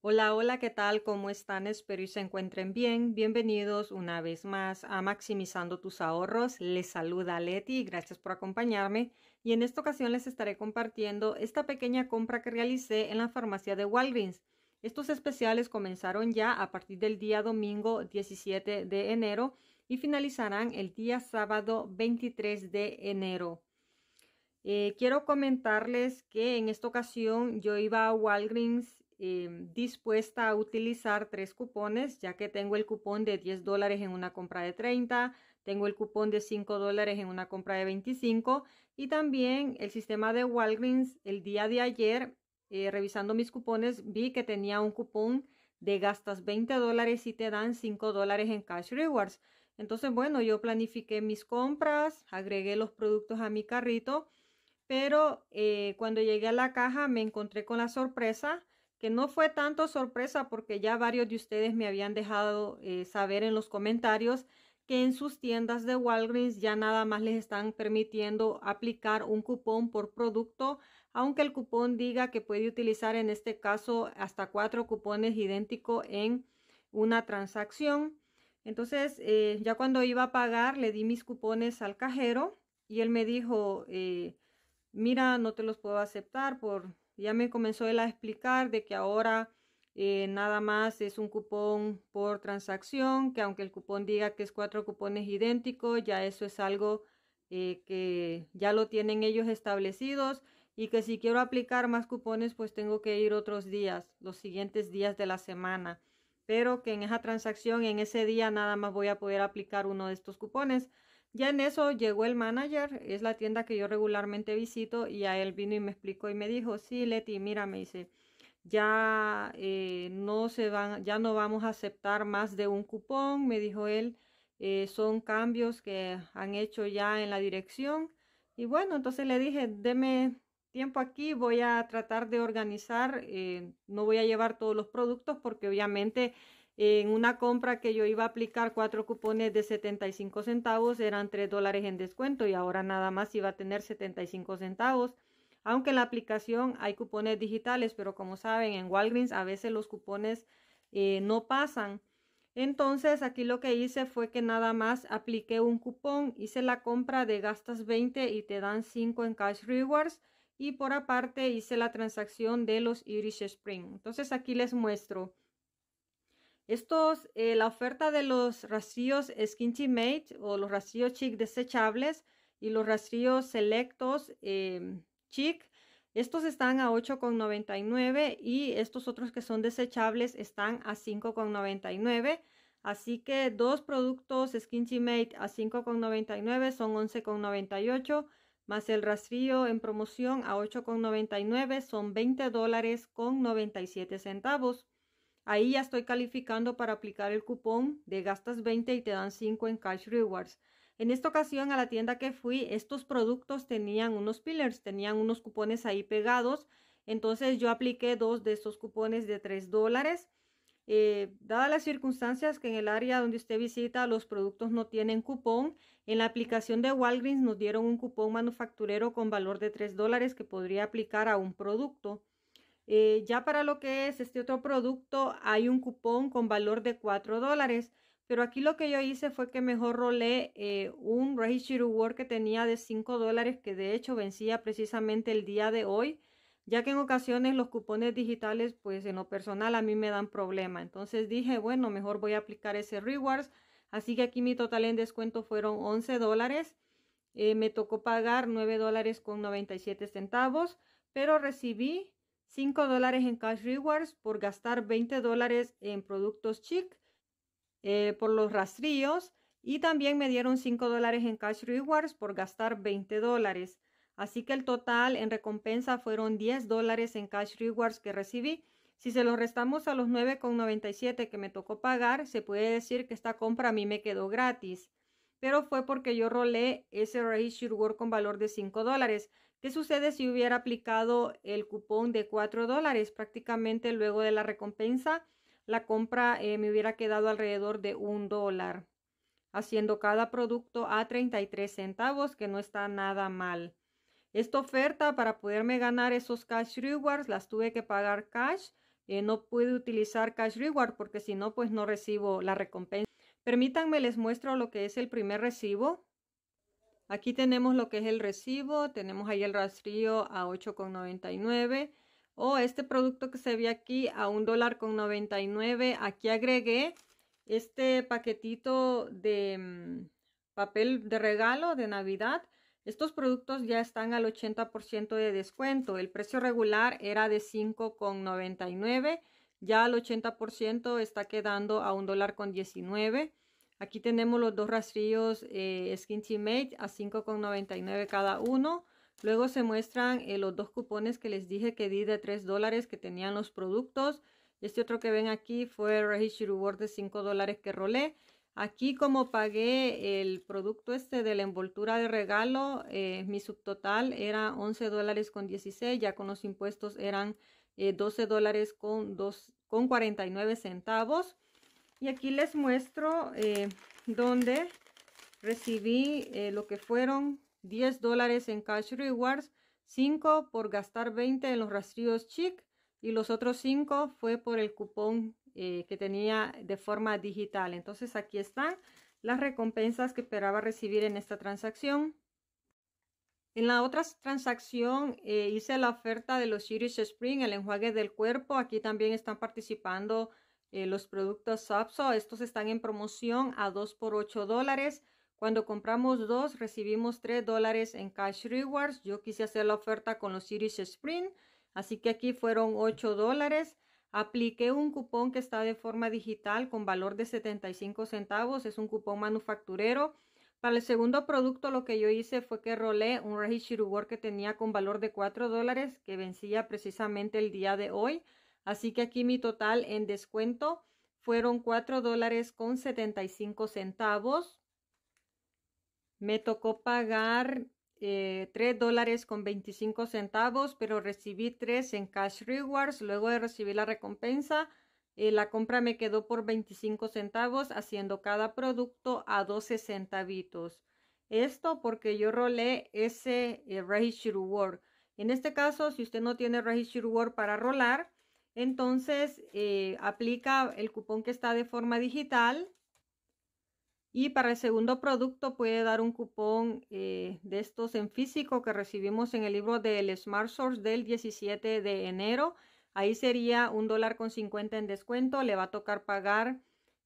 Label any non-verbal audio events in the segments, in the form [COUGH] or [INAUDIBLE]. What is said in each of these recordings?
Hola, hola, ¿qué tal? ¿Cómo están? Espero y se encuentren bien. Bienvenidos una vez más a Maximizando tus ahorros. Les saluda Leti, gracias por acompañarme. Y en esta ocasión les estaré compartiendo esta pequeña compra que realicé en la farmacia de Walgreens. Estos especiales comenzaron ya a partir del día domingo 17 de enero y finalizarán el día sábado 23 de enero. Eh, quiero comentarles que en esta ocasión yo iba a Walgreens Em, dispuesta a utilizar tres cupones, ya que tengo el cupón de 10 dólares en una compra de 30, tengo el cupón de 5 dólares en una compra de 25 y también el sistema de Walgreens el día de ayer, eh, revisando mis cupones, vi que tenía un cupón de gastas 20 dólares y te dan 5 dólares en cash rewards. Entonces, bueno, yo planifiqué mis compras, agregué los productos a mi carrito, pero eh, cuando llegué a la caja me encontré con la sorpresa que no fue tanto sorpresa porque ya varios de ustedes me habían dejado eh, saber en los comentarios que en sus tiendas de Walgreens ya nada más les están permitiendo aplicar un cupón por producto, aunque el cupón diga que puede utilizar en este caso hasta cuatro cupones idénticos en una transacción. Entonces, eh, ya cuando iba a pagar, le di mis cupones al cajero y él me dijo, eh, mira, no te los puedo aceptar por ya me comenzó él a explicar de que ahora eh, nada más es un cupón por transacción, que aunque el cupón diga que es cuatro cupones idénticos, ya eso es algo eh, que ya lo tienen ellos establecidos y que si quiero aplicar más cupones, pues tengo que ir otros días, los siguientes días de la semana pero que en esa transacción, en ese día, nada más voy a poder aplicar uno de estos cupones. Ya en eso llegó el manager, es la tienda que yo regularmente visito, y a él vino y me explicó y me dijo, sí, Leti, mira, me dice, ya eh, no se van, ya no vamos a aceptar más de un cupón, me dijo él, eh, son cambios que han hecho ya en la dirección. Y bueno, entonces le dije, deme tiempo aquí, voy a tratar de organizar, eh, no voy a llevar todos los productos porque obviamente en una compra que yo iba a aplicar cuatro cupones de 75 centavos eran 3 dólares en descuento y ahora nada más iba a tener 75 centavos. Aunque en la aplicación hay cupones digitales, pero como saben en Walgreens a veces los cupones eh, no pasan. Entonces aquí lo que hice fue que nada más apliqué un cupón, hice la compra de gastas 20 y te dan 5 en cash rewards y por aparte hice la transacción de los Irish Spring. Entonces aquí les muestro. Estos, eh, la oferta de los rastrillos Skinty Mate o los rastrillos chic desechables y los rastrillos selectos em, chic. Estos están a 8,99 y estos otros que son desechables están a 5,99. Así que dos productos Skinty Mate a 5,99 son 11,98 más el rastrillo en promoción a 8,99 son 20 dólares 97 centavos. Ahí ya estoy calificando para aplicar el cupón de gastas 20 y te dan 5 en Cash Rewards. En esta ocasión a la tienda que fui, estos productos tenían unos pillars, tenían unos cupones ahí pegados. Entonces yo apliqué dos de estos cupones de 3 dólares. Eh, dadas las circunstancias que en el área donde usted visita los productos no tienen cupón, en la aplicación de Walgreens nos dieron un cupón manufacturero con valor de 3 dólares que podría aplicar a un producto. Eh, ya para lo que es este otro producto hay un cupón con valor de 4 dólares. Pero aquí lo que yo hice fue que mejor rolé eh, un Registry Reward que tenía de 5 dólares que de hecho vencía precisamente el día de hoy. Ya que en ocasiones los cupones digitales pues en lo personal a mí me dan problema. Entonces dije bueno mejor voy a aplicar ese rewards. Así que aquí mi total en descuento fueron 11 dólares. Eh, me tocó pagar 9 dólares con 97 centavos. Pero recibí 5 dólares en cash rewards por gastar 20 dólares en productos chic eh, por los rastrillos y también me dieron 5 dólares en cash rewards por gastar 20 dólares. Así que el total en recompensa fueron 10 dólares en cash rewards que recibí. Si se los restamos a los 9,97 que me tocó pagar, se puede decir que esta compra a mí me quedó gratis pero fue porque yo rolé ese Ray Work con valor de 5 dólares. ¿Qué sucede si hubiera aplicado el cupón de 4 dólares? Prácticamente luego de la recompensa, la compra eh, me hubiera quedado alrededor de 1 dólar, haciendo cada producto a 33 centavos, que no está nada mal. Esta oferta para poderme ganar esos cash rewards las tuve que pagar cash. Eh, no pude utilizar cash reward porque si no, pues no recibo la recompensa. Permítanme, les muestro lo que es el primer recibo. Aquí tenemos lo que es el recibo, tenemos ahí el rastrillo a 8,99 o este producto que se ve aquí a un dólar con 99. Aquí agregué este paquetito de mm, papel de regalo de Navidad. Estos productos ya están al 80% de descuento. El precio regular era de 5,99. Ya al 80% está quedando a un dólar con 19. Aquí tenemos los dos rastrillos eh, Skin a 5,99 cada uno. Luego se muestran eh, los dos cupones que les dije que di de 3 dólares que tenían los productos. Este otro que ven aquí fue Registry Reward de 5 dólares que rolé. Aquí como pagué el producto este de la envoltura de regalo, eh, mi subtotal era $11.16, dólares con ya con los impuestos eran eh, dólares con, 2, con 49 centavos. Y aquí les muestro eh, donde recibí eh, lo que fueron 10 dólares en cash rewards, 5 por gastar 20 en los rastrillos chic y los otros 5 fue por el cupón eh, que tenía de forma digital. Entonces aquí están las recompensas que esperaba recibir en esta transacción. En la otra transacción hice la oferta de los Series Spring, el enjuague del cuerpo. Aquí también están participando eh, los productos Sapso, estos están en promoción a 2 por 8 dólares. Cuando compramos dos, recibimos 3 dólares en Cash Rewards. Yo quise hacer la oferta con los Series Sprint, así que aquí fueron 8 dólares. Apliqué un cupón que está de forma digital con valor de 75 centavos. Es un cupón manufacturero. Para el segundo producto lo que yo hice fue que rolé un Reji reward que tenía con valor de 4 dólares que vencía precisamente el día de hoy. Así que aquí mi total en descuento fueron 4 dólares con 75 centavos. Me tocó pagar eh, 3 dólares con 25 centavos, pero recibí 3 en cash rewards. Luego de recibir la recompensa, eh, la compra me quedó por 25 centavos, haciendo cada producto a 12 centavitos. Esto porque yo rolé ese eh, Registry Register Reward. En este caso, si usted no tiene Registry Reward para rolar, entonces, eh, aplica el cupón que está de forma digital. Y para el segundo producto puede dar un cupón eh, de estos en físico que recibimos en el libro del Smart Source del 17 de enero. Ahí sería un dólar con 50 en descuento. Le va a tocar pagar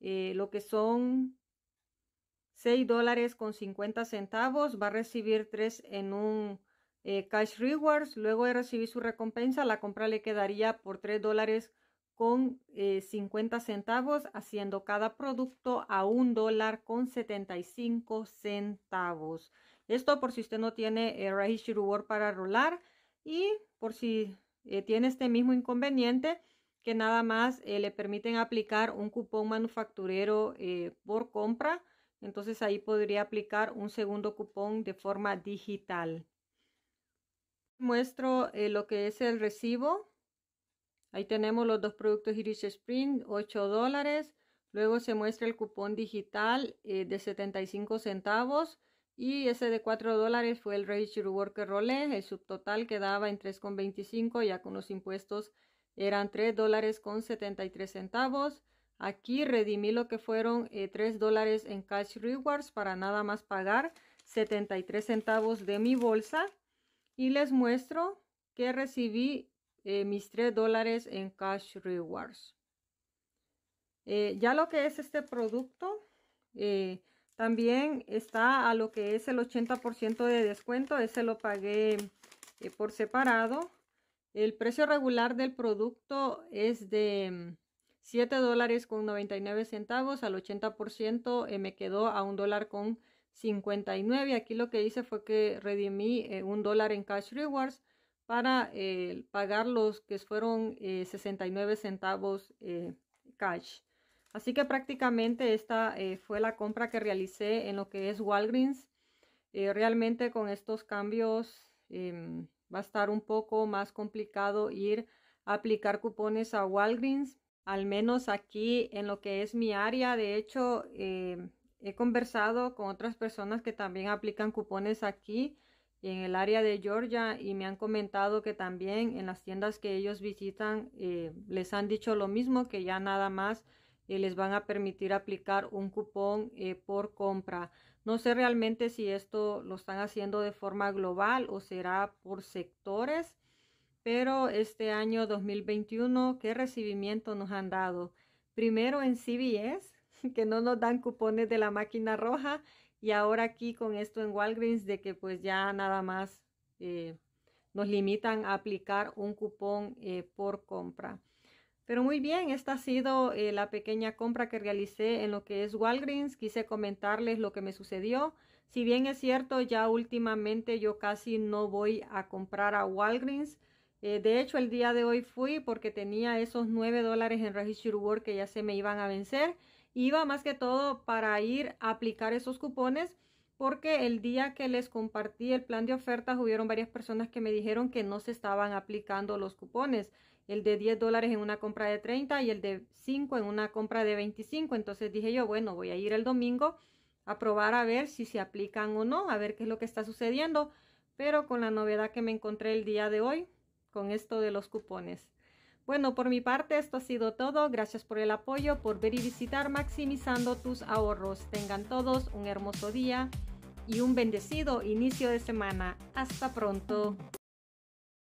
eh, lo que son 6 dólares con 50 centavos. Va a recibir 3 en un eh, cash Rewards. Luego de recibir su recompensa, la compra le quedaría por 3 dólares con 50 eh, centavos, haciendo cada producto a un dólar con 75 centavos. Esto por si usted no tiene eh, Rewards Reward para rolar y por si eh, tiene este mismo inconveniente que nada más le permiten aplicar un cupón manufacturero por compra. Entonces ahí podría aplicar un segundo cupón de forma digital muestro eh, lo que es el recibo. Ahí tenemos los dos productos Irish Spring, 8 dólares. Luego se muestra el cupón digital eh, de 75 centavos. Y ese de 4 dólares fue el Rage que Role. El subtotal quedaba en 3,25. Ya con los impuestos eran 3 dólares con 73 centavos. Aquí redimí lo que fueron 3 eh, dólares en cash rewards para nada más pagar 73 centavos de mi bolsa y les muestro que recibí eh, mis 3 dólares en cash rewards. Eh, ya lo que es este producto, eh, también está a lo que es el 80% de descuento. Ese lo pagué por separado. El precio regular del producto es de 7 mm, dólares con 99 centavos. Al 80% me quedó a 1 dólar con 59. Aquí lo que hice fue que redimí eh, un dólar en cash rewards para eh, pagar los que fueron 69 eh, centavos cash. Así que prácticamente esta fue la compra que realicé en lo que es Walgreens. realmente con estos cambios em, va a estar un poco más complicado ir a aplicar cupones a Walgreens. Al menos aquí en lo que es mi área. De hecho, em, he conversado con otras personas que también aplican cupones aquí en el área de Georgia y me han comentado que también en las tiendas que ellos visitan eh, les han dicho lo mismo, que ya nada más eh, les van a permitir aplicar un cupón eh, por compra. No sé realmente si esto lo están haciendo de forma global o será por sectores, pero este año 2021, ¿qué recibimiento nos han dado? Primero en CBS, [LAUGHS] que no nos dan cupones de la máquina roja y ahora aquí con esto en Walgreens de que pues ya nada más eh, nos limitan a aplicar un cupón eh, por compra. Pero muy bien, esta ha sido eh, la pequeña compra que realicé en lo que es Walgreens. Quise comentarles lo que me sucedió. Si bien es cierto, ya últimamente yo casi no voy a comprar a Walgreens. de hecho, el día de hoy fui porque tenía esos 9 dólares en Register Work que ya se me iban a vencer iba más que todo para ir a aplicar esos cupones porque el día que les compartí el plan de ofertas hubieron varias personas que me dijeron que no se estaban aplicando los cupones, el de 10 dólares en una compra de 30 y el de 5 en una compra de 25. Entonces dije yo, bueno, voy a ir el domingo a probar a ver si se aplican o no, a ver qué es lo que está sucediendo, pero con la novedad que me encontré el día de hoy con esto de los cupones. Bueno, por mi parte esto ha sido todo. Gracias por el apoyo, por ver y visitar Maximizando tus ahorros. Tengan todos un hermoso día y un bendecido inicio de semana. Hasta pronto.